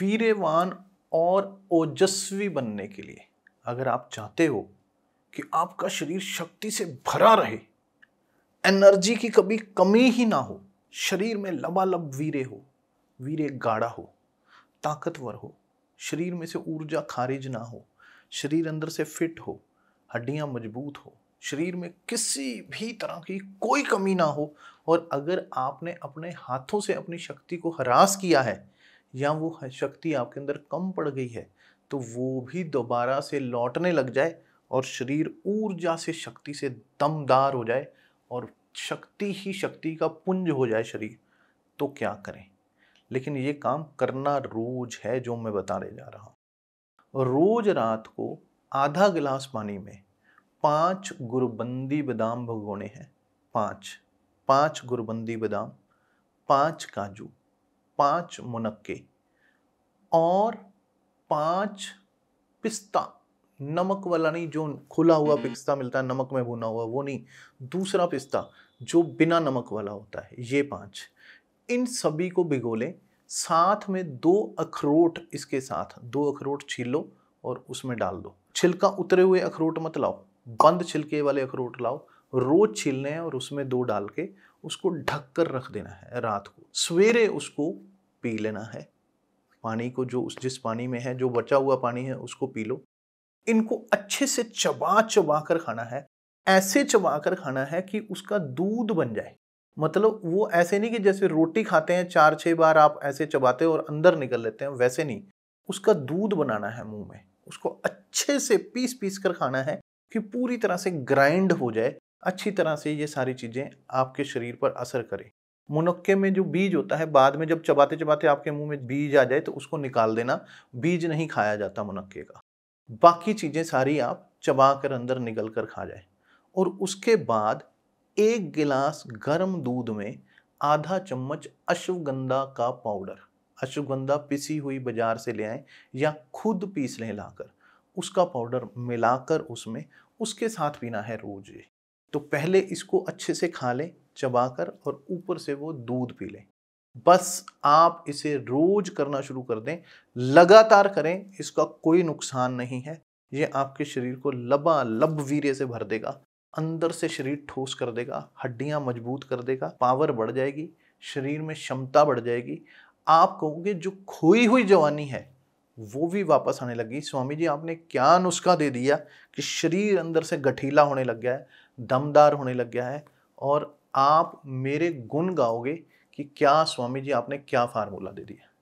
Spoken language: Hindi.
वीरवान और ओजस्वी बनने के लिए अगर आप चाहते हो कि आपका शरीर शक्ति से भरा रहे एनर्जी की कभी कमी ही ना हो शरीर में लबालब वीरे हो वीरे गाढ़ा हो ताकतवर हो शरीर में से ऊर्जा खारिज ना हो शरीर अंदर से फिट हो हड्डियाँ मजबूत हो शरीर में किसी भी तरह की कोई कमी ना हो और अगर आपने अपने हाथों से अपनी शक्ति को हरास किया है या वो शक्ति आपके अंदर कम पड़ गई है तो वो भी दोबारा से लौटने लग जाए और शरीर ऊर्जा से शक्ति से दमदार हो जाए और शक्ति ही शक्ति का पुंज हो जाए शरीर तो क्या करें लेकिन ये काम करना रोज है जो मैं बताने जा रहा हूँ रोज रात को आधा गिलास पानी में पांच गुरबंदी बादाम भगोने हैं पांच पांच गुरबंदी बादाम पांच काजू पाँच मुनक्के और पाँच पिस्ता नमक वाला नहीं जो खुला हुआ हम्म। पिस्ता मिलता है नमक में भुना हुआ वो नहीं दूसरा पिस्ता जो बिना नमक वाला होता है ये पाँच इन सभी को भिगो लें साथ में दो अखरोट इसके साथ दो अखरोट छील लो और उसमें डाल दो छिलका उतरे हुए अखरोट मत लाओ बंद छिलके वाले अखरोट लाओ रोज छीलने हैं और उसमें दो डाल के उसको ढक कर रख देना है रात को सवेरे उसको पी लेना है पानी को जो उस जिस पानी में है जो बचा हुआ पानी है उसको पी लो इनको अच्छे से चबा चबा कर खाना है ऐसे चबा कर खाना है कि उसका दूध बन जाए मतलब वो ऐसे नहीं कि जैसे रोटी खाते हैं चार छः बार आप ऐसे चबाते हो और अंदर निकल लेते हैं वैसे नहीं उसका दूध बनाना है मुंह में उसको अच्छे से पीस पीस कर खाना है कि पूरी तरह से ग्राइंड हो जाए अच्छी तरह से ये सारी चीज़ें आपके शरीर पर असर करें मुनक्के में जो बीज होता है बाद में जब चबाते चबाते आपके मुंह में बीज आ जाए तो उसको निकाल देना बीज नहीं खाया जाता मुनक्के का बाकी चीज़ें सारी आप चबा कर अंदर निकल कर खा जाए और उसके बाद एक गिलास गर्म दूध में आधा चम्मच अश्वगंधा का पाउडर अश्वगंधा पिसी हुई बाजार से ले आए या खुद पीस लें लाकर उसका पाउडर मिलाकर उसमें उसके साथ पीना है रोज ये तो पहले इसको अच्छे से खा लें चबाकर और ऊपर से वो दूध पी लें बस आप इसे रोज करना शुरू कर दें लगातार करें इसका कोई नुकसान नहीं है ये आपके शरीर को लबा लब वीर्य से भर देगा अंदर से शरीर ठोस कर देगा हड्डियाँ मजबूत कर देगा पावर बढ़ जाएगी शरीर में क्षमता बढ़ जाएगी आप कहोगे जो खोई हुई जवानी है वो भी वापस आने लगी स्वामी जी आपने क्या नुस्खा दे दिया कि शरीर अंदर से गठीला होने लग गया है दमदार होने लग गया है और आप मेरे गुण गाओगे कि क्या स्वामी जी आपने क्या फार्मूला दे दिया